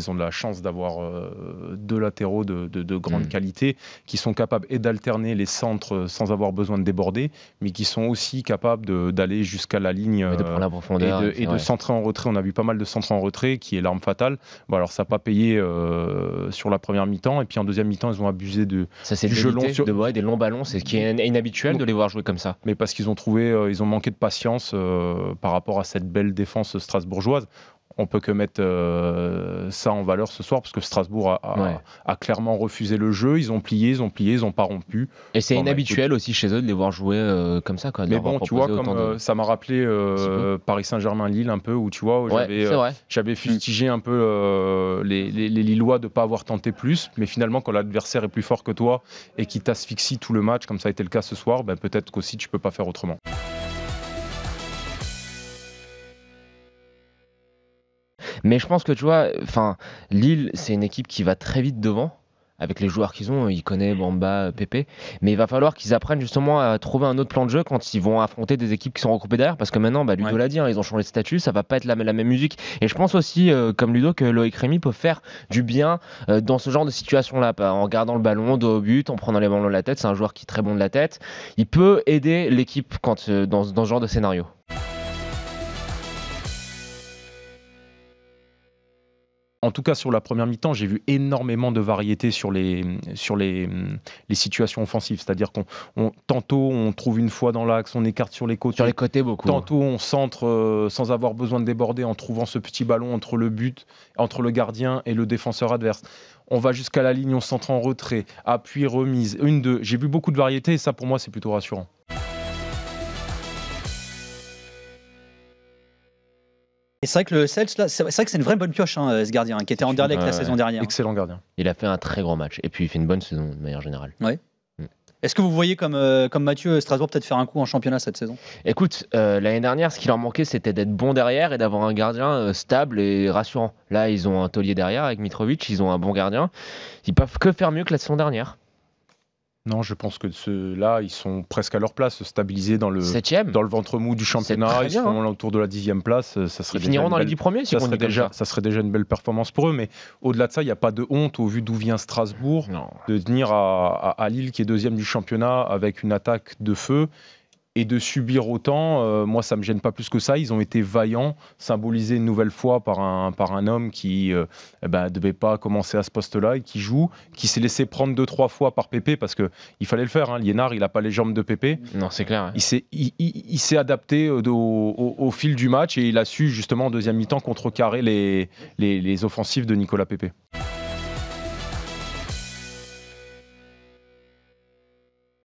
Ils ont de la chance d'avoir euh, deux latéraux de, grande mm. qualité qui sont capables et d'alterner les centres euh, sans avoir besoin de déborder, mais qui sont aussi capables d'aller jusqu'à la ligne et de euh, et de, centrer en retrait. On a vu pas mal de centres en retrait qui est l'arme fatale. Bon, alors ça n'a pas payé sur la première mi-temps et puis en deuxième mi-temps ils ont abusé de ça jeu long des longs ballons, c'est ce qui est inhabituel de les voir jouer comme ça. Mais parce qu'ils ont trouvé, ils ont manqué de patience par rapport à cette belle défense strasbourgeoise on peut que mettre euh, ça en valeur ce soir parce que Strasbourg a, clairement refusé le jeu. Ils ont plié, ils ont plié, ils n'ont pas rompu. Et c'est bah, inhabituel aussi chez eux de les voir jouer euh, comme ça. Quoi, Mais bon, tu vois, euh, ça m'a rappelé Paris Saint-Germain-Lille un peu où tu vois, j'avais fustigé un peu les, Lillois de ne pas avoir tenté plus. Mais finalement, quand l'adversaire est plus fort que toi et qui t'asphyxie tout le match, comme ça a été le cas ce soir, ben, peut-être qu'aussi tu peux pas faire autrement. Mais je pense que tu vois, enfin, Lille, c'est une équipe qui va très vite devant avec les joueurs qu'ils ont, ils connaissent Bamba, Pépé, mais il va falloir qu'ils apprennent justement à trouver un autre plan de jeu quand ils vont affronter des équipes qui sont regroupées derrière, parce que maintenant, bah, Ludo l'a dit, hein, ils ont changé de statut, ça va pas être la, même musique. Et je pense aussi, euh, comme Ludo, que Loïc Rémy peut faire du bien euh, dans ce genre de situation-là, en gardant le ballon dos au but, en prenant les ballons de la tête, c'est un joueur qui est très bon de la tête, il peut aider l'équipe quand euh, dans, dans ce genre de scénario. en tout cas, sur la première mi-temps, j'ai vu énormément de variétés sur les, sur les, situations offensives. C'est-à-dire qu'on tantôt on trouve une fois dans l'axe, on écarte sur les côtés. Sur les côtés, beaucoup. Tantôt on centre euh, sans avoir besoin de déborder en trouvant ce petit ballon entre le but, entre le gardien et le défenseur adverse. On va jusqu'à la ligne, on centre en retrait, appui, remise, une, deux. J'ai vu beaucoup de variétés et ça pour moi c'est plutôt rassurant. Et c'est vrai que le là, c'est vrai que c'est une vraie bonne pioche, hein, euh, ce gardien, hein, qui était en dernier la saison dernière. Excellent gardien. Il a fait un très grand match. Et puis, il fait une bonne saison, de manière générale. Mm. Est-ce que vous voyez comme, euh, comme Mathieu euh, Strasbourg peut-être faire un coup en championnat cette saison Écoute, l'année dernière, ce qui leur manquait, c'était d'être bon derrière et d'avoir un gardien stable et rassurant. Là, ils ont un taulier derrière avec Mitrovic, ils ont un bon gardien. Ils peuvent que faire mieux que la saison dernière. Non, je pense que ceux-là, ils sont presque à leur place, stabilisés dans le, Septième. dans le ventre mou du championnat. ils seront hein. autour de la dixième place. Euh, ça serait ils finiront dans les dix premiers si déjà, ça. serait déjà une belle performance pour eux. Mais au-delà de ça, il n'y a pas de honte au vu d'où vient Strasbourg de venir à, Lille qui est deuxième du championnat avec une attaque de feu et de subir autant, euh, moi ça ne me gêne pas plus que ça. Ils ont été vaillants, symbolisés une nouvelle fois par un, par un homme qui euh, eh ne ben, devait pas commencer à ce poste-là et qui joue, qui s'est laissé prendre deux trois fois par Pépé parce que il fallait le faire. Hein. Liénard, il n'a pas les jambes de Pépé. Non, c'est clair. Il s'est adapté euh, au, fil du match et il a su justement en deuxième mi-temps contrecarrer les, les, les offensives de Nicolas Pépé.